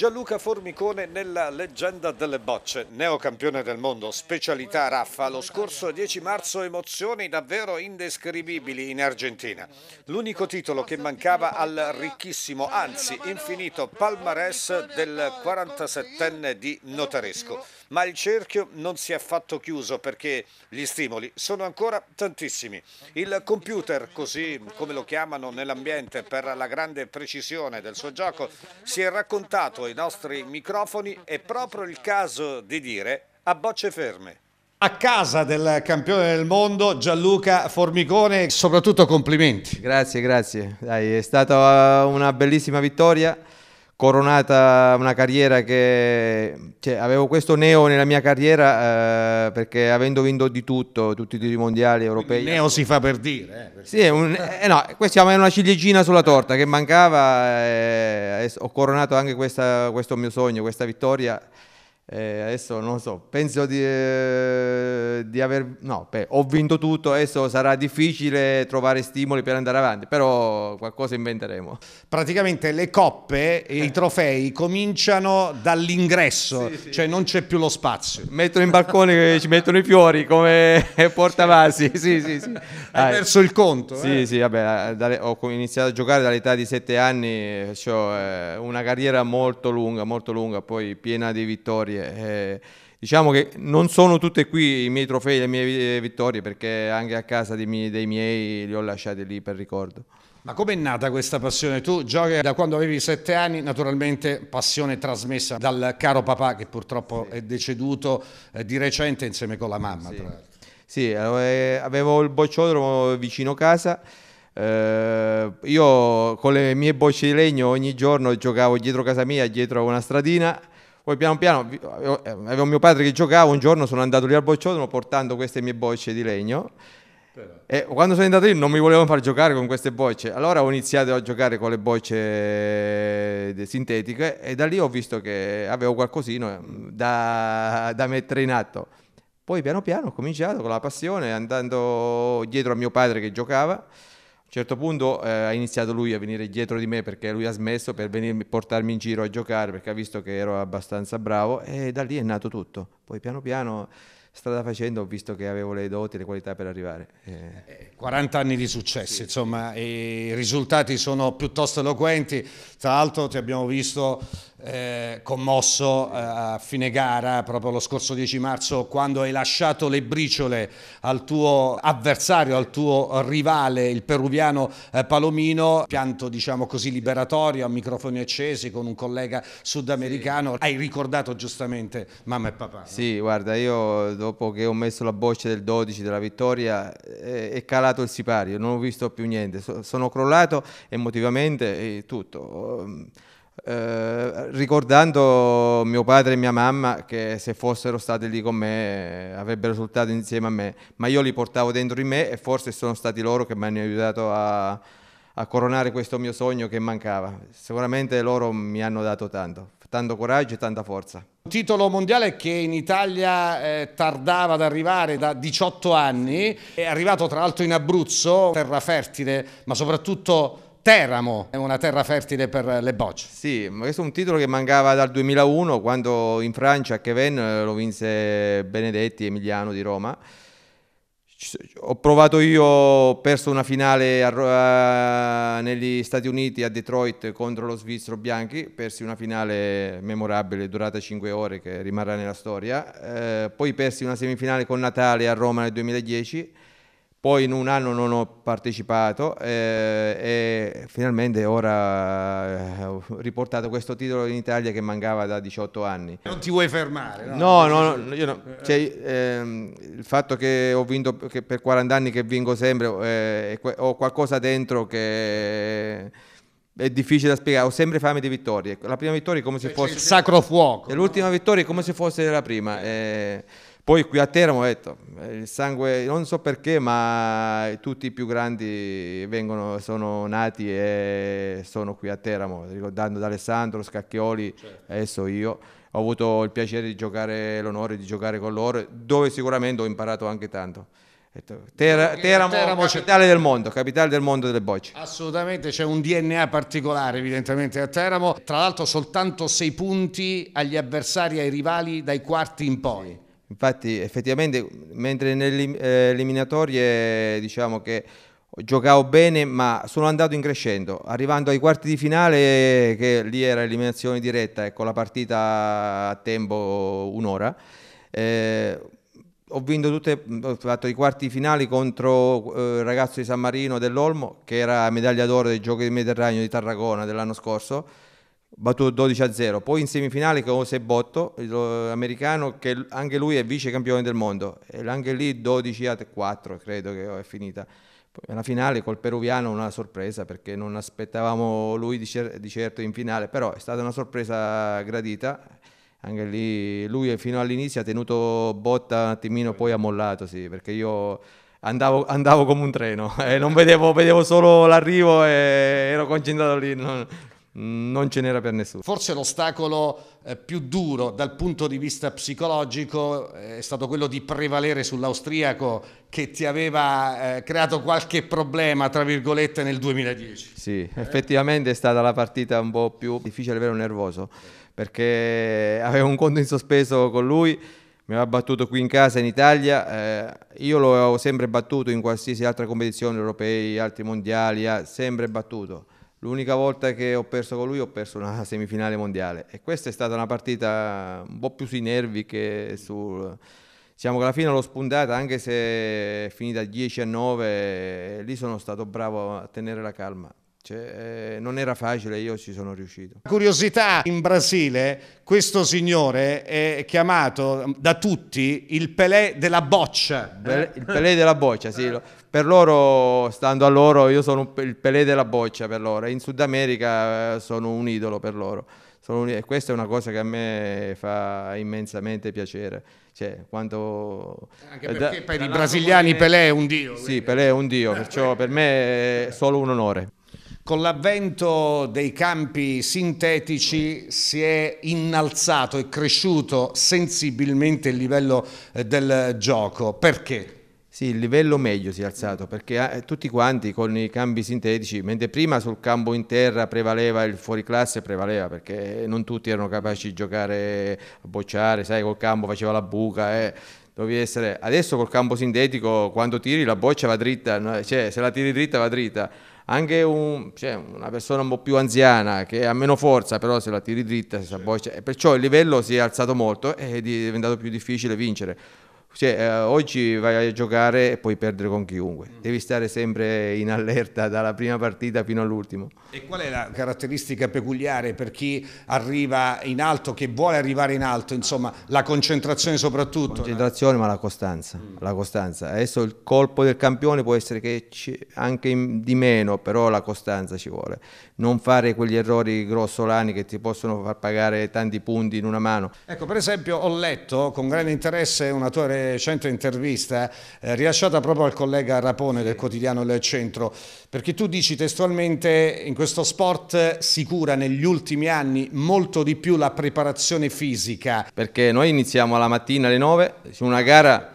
Gianluca Formicone nella leggenda delle bocce, neocampione del mondo, specialità raffa, lo scorso 10 marzo emozioni davvero indescrivibili in Argentina. L'unico titolo che mancava al ricchissimo, anzi infinito palmarès del 47enne di Notaresco ma il cerchio non si è affatto chiuso perché gli stimoli sono ancora tantissimi. Il computer, così come lo chiamano nell'ambiente per la grande precisione del suo gioco, si è raccontato ai nostri microfoni è proprio il caso di dire a bocce ferme. A casa del campione del mondo Gianluca Formicone, soprattutto complimenti. Grazie, grazie. Dai, è stata una bellissima vittoria coronata una carriera che cioè, avevo questo neo nella mia carriera eh, perché avendo vinto di tutto tutti i mondiali europei Il neo si fa per dire eh, sì, un, eh, no, questa è una ciliegina sulla torta che mancava eh, ho coronato anche questa, questo mio sogno questa vittoria eh, adesso non lo so, penso di, eh, di aver... No, beh, ho vinto tutto, adesso sarà difficile trovare stimoli per andare avanti, però qualcosa inventeremo. Praticamente le coppe e i eh. trofei cominciano dall'ingresso, sì, sì. cioè non c'è più lo spazio. Mettono in balcone che eh, ci mettono i fiori come portavasi, sì, sì, sì. Hai perso il conto. Sì, eh. sì, vabbè, ho iniziato a giocare dall'età di 7 anni, cioè, una carriera molto lunga, molto lunga, poi piena di vittorie eh, diciamo che non sono tutte qui i miei trofei, le mie vittorie, perché anche a casa dei miei, dei miei li ho lasciati lì per ricordo. Ma com'è nata questa passione? Tu giochi da quando avevi sette anni, naturalmente passione trasmessa dal caro papà che purtroppo sì. è deceduto eh, di recente insieme con la mamma. Sì, sì avevo eh, il bocciodromo vicino casa. Eh, io con le mie bocce di legno ogni giorno giocavo dietro casa mia, dietro una stradina poi piano piano, eh, avevo mio padre che giocava, un giorno sono andato lì al bocciodromo portando queste mie bocce di legno e quando sono andato lì non mi volevano far giocare con queste bocce, allora ho iniziato a giocare con le bocce eh, sintetiche e da lì ho visto che avevo qualcosina eh, da, da mettere in atto. Poi piano piano ho cominciato con la passione, andando dietro a mio padre che giocava a un certo punto eh, ha iniziato lui a venire dietro di me perché lui ha smesso per venirmi, portarmi in giro a giocare perché ha visto che ero abbastanza bravo e da lì è nato tutto. Poi piano piano strada facendo ho visto che avevo le doti, le qualità per arrivare. Eh. 40 eh, anni di successo, sì. insomma, i risultati sono piuttosto eloquenti. Tra l'altro ti abbiamo visto eh, commosso eh, a fine gara, proprio lo scorso 10 marzo, quando hai lasciato le briciole al tuo avversario, al tuo rivale, il peruviano eh, Palomino, pianto diciamo così liberatorio, a microfoni accesi con un collega sudamericano, sì. hai ricordato giustamente mamma e papà. No? Sì, guarda, io dopo che ho messo la boccia del 12 della vittoria è calato il sipario, non ho visto più niente, sono crollato emotivamente e tutto ehm, eh, ricordando mio padre e mia mamma che se fossero stati lì con me eh, avrebbero risultato insieme a me, ma io li portavo dentro di me e forse sono stati loro che mi hanno aiutato a, a coronare questo mio sogno che mancava. Sicuramente loro mi hanno dato tanto, tanto coraggio e tanta forza. Un titolo mondiale che in Italia eh, tardava ad arrivare da 18 anni, è arrivato tra l'altro in Abruzzo, terra fertile, ma soprattutto Teramo è una terra fertile per le bocce. Sì, questo è un titolo che mancava dal 2001 quando in Francia a Kevin eh, lo vinse Benedetti Emiliano di Roma. Ho provato io, ho perso una finale a, a, negli Stati Uniti a Detroit contro lo svizzero Bianchi, persi una finale memorabile durata 5 ore che rimarrà nella storia, eh, poi persi una semifinale con Natale a Roma nel 2010 poi in un anno non ho partecipato eh, e finalmente ora eh, ho riportato questo titolo in Italia che mancava da 18 anni. Non ti vuoi fermare? No, no, no, no, no. Cioè, ehm, il fatto che ho vinto che per 40 anni che vinco sempre, eh, ho qualcosa dentro che è difficile da spiegare, ho sempre fame di vittorie. La prima vittoria è come se cioè, fosse... Il sacro fuoco. L'ultima vittoria è come se fosse la prima. Eh, poi qui a Teramo ho detto, eh, il sangue, non so perché, ma tutti i più grandi vengono, sono nati e sono qui a Teramo, ricordando D'Alessandro, Scacchioli, certo. adesso io. Ho avuto il piacere di giocare, l'onore di giocare con loro, dove sicuramente ho imparato anche tanto. Ter- Teramo, Teramo capitale del mondo, capitale del mondo delle bocce. Assolutamente, c'è un DNA particolare evidentemente a Teramo. Tra l'altro soltanto sei punti agli avversari, ai rivali dai quarti in poi. Infatti effettivamente mentre nelle eh, eliminatorie diciamo che giocavo bene ma sono andato in crescendo, arrivando ai quarti di finale che lì era eliminazione diretta, ecco la partita a tempo un'ora. Eh, ho vinto tutte, ho fatto i quarti finali contro eh, il ragazzo di San Marino dell'Olmo che era medaglia d'oro dei giochi del Mediterraneo di Tarragona dell'anno scorso battuto 12 a 0. Poi in semifinale con Sebotto, l'americano, che anche lui è vice campione del mondo, e anche lì 12 a 4, credo che è finita. Poi finale col peruviano una sorpresa perché non aspettavamo lui di, cer- di certo in finale, però è stata una sorpresa gradita anche lì lui fino all'inizio ha tenuto botta un attimino, poi ha mollato, sì, perché io andavo, andavo come un treno, eh, non vedevo, vedevo solo l'arrivo e ero concentrato lì. Non, non ce n'era per nessuno. Forse l'ostacolo eh, più duro dal punto di vista psicologico eh, è stato quello di prevalere sull'austriaco che ti aveva eh, creato qualche problema, tra virgolette, nel 2010. Sì, eh? effettivamente è stata la partita un po' più difficile, vero nervoso, perché avevo un conto in sospeso con lui mi aveva battuto qui in casa in Italia, eh, io lo avevo sempre battuto in qualsiasi altra competizione, europei, altri mondiali, eh, sempre battuto. L'unica volta che ho perso con lui ho perso una semifinale mondiale e questa è stata una partita un po' più sui nervi che sul... Diciamo che alla fine l'ho spuntata anche se è finita 10 a 9, lì sono stato bravo a tenere la calma. Cioè, eh, non era facile, io ci sono riuscito. Curiosità, in Brasile questo signore è chiamato da tutti il Pelé della boccia. Il Pelé della boccia, sì. Per loro, stando a loro, io sono il Pelé della boccia per loro. In Sud America eh, sono un idolo per loro. Un... e questa è una cosa che a me fa immensamente piacere. Cioè, quando... Anche eh, perché da... per i brasiliani Pelé è un dio. Sì, quindi. Pelé è un dio, perciò per me è solo un onore. Con l'avvento dei campi sintetici si è innalzato e cresciuto sensibilmente il livello eh, del gioco. Perché? Sì, il livello meglio si è alzato perché eh, tutti quanti con i cambi sintetici, mentre prima sul campo in terra prevaleva il fuoriclasse, prevaleva perché non tutti erano capaci di giocare a bocciare, sai, col campo faceva la buca. Eh. Essere... Adesso col campo sintetico, quando tiri la boccia va dritta, cioè se la tiri dritta va dritta anche un, cioè, una persona un po' più anziana che ha meno forza, però se la tiri dritta, si sa, poi, boh, cioè, perciò il livello si è alzato molto e è diventato più difficile vincere cioè, eh, oggi vai a giocare e puoi perdere con chiunque, mm. devi stare sempre in allerta dalla prima partita fino all'ultimo. E qual è la caratteristica peculiare per chi arriva in alto, che vuole arrivare in alto, insomma, la concentrazione soprattutto? La Concentrazione no? ma la costanza, mm. la costanza. Adesso il colpo del campione può essere che anche di meno, però la costanza ci vuole. Non fare quegli errori grossolani che ti possono far pagare tanti punti in una mano. Ecco, per esempio ho letto con grande interesse una tua Centro Intervista eh, rilasciata proprio al collega Rapone del quotidiano Il Centro, perché tu dici testualmente in questo sport si cura negli ultimi anni molto di più la preparazione fisica. Perché noi iniziamo la mattina alle 9, su una gara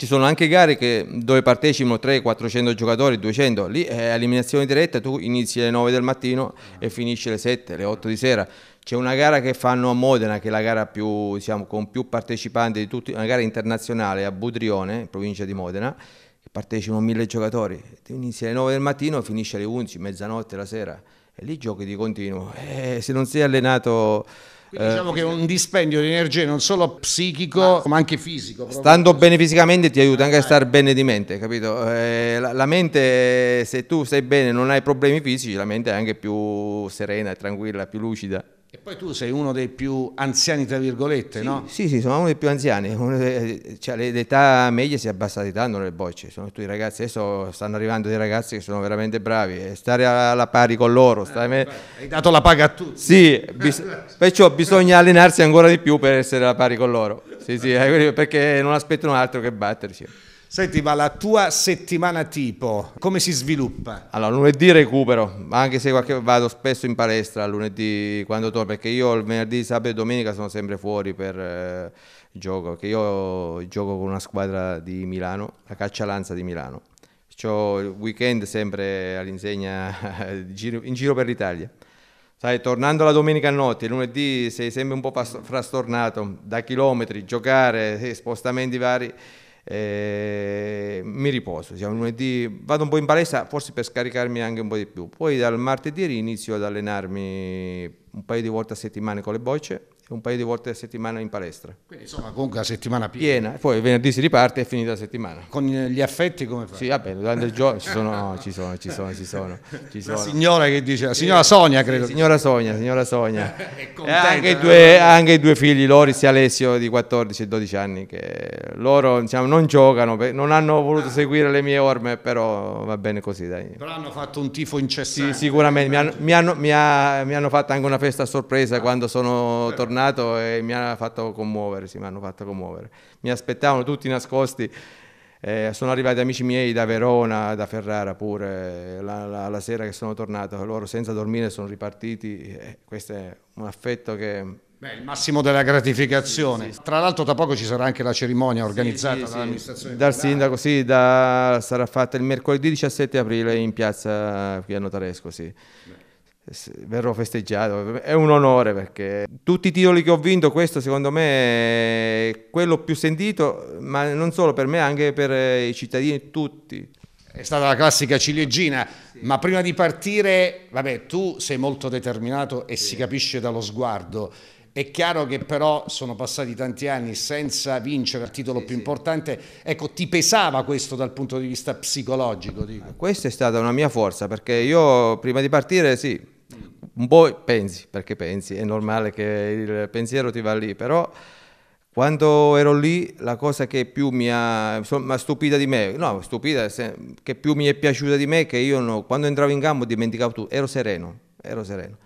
ci sono anche gare che, dove partecipano 300-400 giocatori, 200, lì è eh, eliminazione diretta, tu inizi alle 9 del mattino e finisci alle 7, alle 8 di sera. C'è una gara che fanno a Modena, che è la gara più, diciamo, con più partecipanti di tutti, una gara internazionale a Budrione, in provincia di Modena, che partecipano 1000 giocatori. Tu inizi alle 9 del mattino e finisci alle 11, mezzanotte la sera e lì giochi di continuo. Eh, se non sei allenato quindi eh, diciamo che è un dispendio di energie non solo psichico ma, ma anche fisico. Proprio. Stando bene fisicamente ti aiuta eh, anche a eh. stare bene di mente, capito? Eh, la, la, mente, se tu stai bene e non hai problemi fisici, la mente è anche più serena, tranquilla, più lucida. E poi tu sei uno dei più anziani, tra virgolette, sì, no? Sì, sì, sono uno dei più anziani. cioè, l'età media si è abbassata di tanto nelle bocce. Sono tutti ragazzi, adesso stanno arrivando dei ragazzi che sono veramente bravi. E stare alla pari con loro. Eh, stare... Eh, beh, hai dato la paga a tutti. Sì, bis- perciò bisogna allenarsi ancora di più per essere alla pari con loro. Sì, sì, eh, perché non aspettano altro che battersi. Senti, ma la tua settimana tipo come si sviluppa? Allora, lunedì recupero, anche se qualche... vado spesso in palestra lunedì quando torno, perché io il venerdì, sabato e domenica sono sempre fuori per eh, gioco, perché io gioco con una squadra di Milano, la Caccia Lanza di Milano. Ho il weekend sempre all'insegna in giro per l'Italia. Sai, tornando la domenica notte, lunedì sei sempre un po' frastornato da chilometri, giocare, eh, spostamenti vari eh, mi riposo, siamo lunedì, vado un po' in palestra forse per scaricarmi anche un po' di più, poi dal martedì inizio ad allenarmi un paio di volte a settimana con le bocce un paio di volte a settimana in palestra. Quindi insomma comunque la settimana piena. piena. Poi venerdì si riparte e è finita la settimana. Con gli affetti come fai? Sì, vabbè, durante il giorno ci sono, ci sono, ci sono, ci sono. Ci sono. La signora che dice, la signora Sonia credo. Sì, signora Sonia, signora Sonia. e anche, eh? due, anche i due figli, Loris e Alessio di 14 e 12 anni, che loro diciamo, non giocano, non hanno voluto ah. seguire le mie orme, però va bene così. Dai. Però hanno fatto un tifo incessante. Sì, sicuramente, mi hanno, mi, hanno, mi, ha, mi hanno, fatto anche una festa a sorpresa ah. quando sono tornato tornato e mi ha fatto commuovere, sì, mi hanno fatto commuovere. Mi aspettavano tutti nascosti, eh, sono arrivati amici miei da Verona, da Ferrara pure, la, la, la sera che sono tornato, loro senza dormire sono ripartiti, eh, questo è un affetto che Beh, il massimo della gratificazione. Sì, sì, Tra l'altro tra poco ci sarà anche la cerimonia organizzata dall'amministrazione. Dal sindaco, sì, da, sarà fatta il mercoledì 17 aprile in piazza qui a Notaresco, sì. Beh verrò festeggiato. È un onore perché tutti i titoli che ho vinto, questo secondo me è quello più sentito, ma non solo per me, anche per eh, i cittadini tutti. È stata la classica ciliegina, sì. ma prima di partire, vabbè, tu sei molto determinato e sì. si capisce dallo sguardo. È chiaro che però sono passati tanti anni senza vincere il titolo sì, più sì. importante, ecco ti pesava questo dal punto di vista psicologico? Dico. Questa è stata una mia forza perché io prima di partire sì, un po' pensi, perché pensi, è normale che il pensiero ti va lì, però quando ero lì la cosa che più mi ha stupita di me, no, stupita, che più mi è piaciuta di me, è che io no, quando entravo in campo dimenticavo tutto, ero sereno, ero sereno.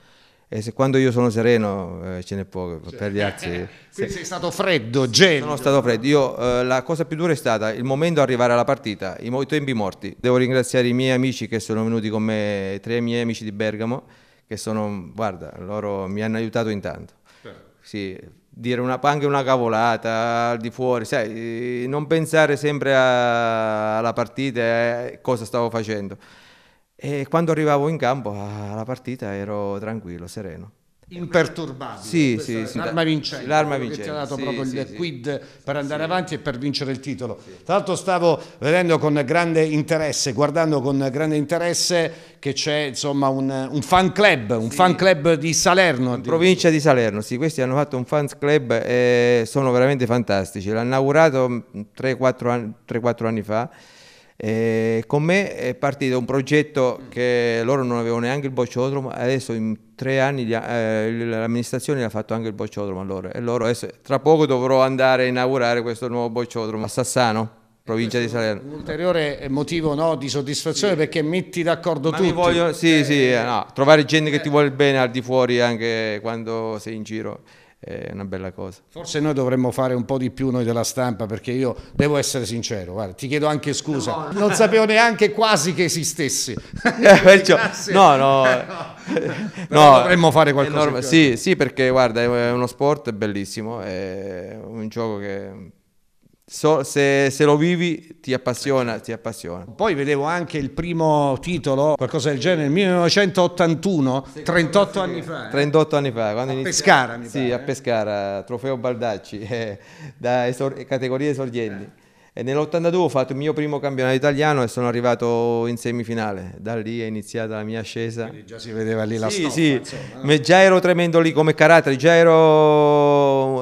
E se quando io sono sereno eh, ce n'è poco cioè, per gli altri. Eh, se, sei stato freddo, gelido. Sono stato freddo. Io, eh, la cosa più dura è stata il momento di arrivare alla partita, i, i tempi morti. Devo ringraziare i miei amici che sono venuti con me, tre miei amici di Bergamo, che sono, guarda, loro mi hanno aiutato in tanto. Certo. Sì, dire una, anche una cavolata al di fuori, sai, non pensare sempre a, alla partita e eh, cosa stavo facendo. E quando arrivavo in campo alla ah, partita ero tranquillo, sereno imperturbabile. Sì, sì, sì, l'arma vincente. L'arma vincente. Che ti ha dato proprio il quid per andare avanti e per vincere il titolo. Tra l'altro stavo vedendo con grande interesse, guardando con grande interesse che c'è insomma un, un fan club, un fan club di Salerno. In provincia di Salerno, sì, questi hanno fatto un fan club e sono veramente fantastici. L'hanno inaugurato 3-4 mm, anni, anni fa e eh, con me è partito un progetto che loro non avevano neanche il bocciodromo, adesso in tre anni eh, l'amministrazione ha fatto anche il bocciodromo a loro e loro adesso, tra poco dovrò andare a inaugurare questo nuovo bocciodromo a Sassano provincia di Salerno. Un ulteriore motivo no, di soddisfazione sì. perché metti d'accordo Ma tutti. Voglio, sì, eh, sì, eh, no, trovare gente che ti vuole bene al di fuori anche quando sei in giro è una bella cosa. Forse noi dovremmo fare un po' di più noi della stampa perché io devo essere sincero, guarda, ti chiedo anche scusa, no. non sapevo neanche quasi che esistessi. Eh, perciò, no, no, no, dovremmo fare qualcosa. Sì, sì, perché guarda, è uno sport bellissimo, è un gioco che So, se, se, lo vivi ti appassiona, ti appassiona. Poi vedevo anche il primo titolo, qualcosa del genere, 1981, 38 anni fa. Eh? 38 anni fa. Quando a inizia... Pescara, mi Sì, pare, a eh? Pescara, trofeo Baldacci, eh, da esor... categoria esordienti. E nell'82 ho fatto il mio primo campionato italiano e sono arrivato in semifinale. Da lì è iniziata la mia ascesa. Quindi già si vedeva lì la sì, stoffa. Sì, insomma, no? già ero tremendo lì come carattere, già ero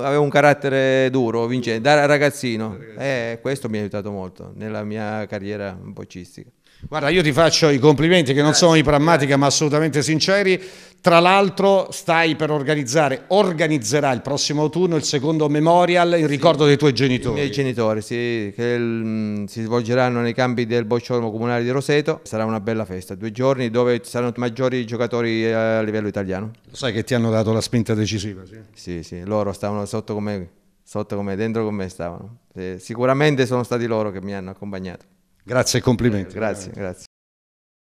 avevo un carattere duro, vincente, da ragazzino. E eh, questo mi ha aiutato molto nella mia carriera boccistica. Guarda, io ti faccio i complimenti che non sono i prammatica ma assolutamente sinceri. Tra l'altro stai per organizzare, organizzerà il prossimo autunno il secondo memorial in ricordo sì, dei tuoi genitori. I miei genitori, sì, che il, mm, si svolgeranno nei campi del Bocciormo Comunale di Roseto. Sarà una bella festa, due giorni dove ci saranno i maggiori giocatori eh, a livello italiano. Lo sai che ti hanno dato la spinta decisiva, sì? Sì, sì, loro stavano sotto come, sotto come dentro come me stavano. Eh, sicuramente sono stati loro che mi hanno accompagnato. Grazie e complimenti. grazie, grazie.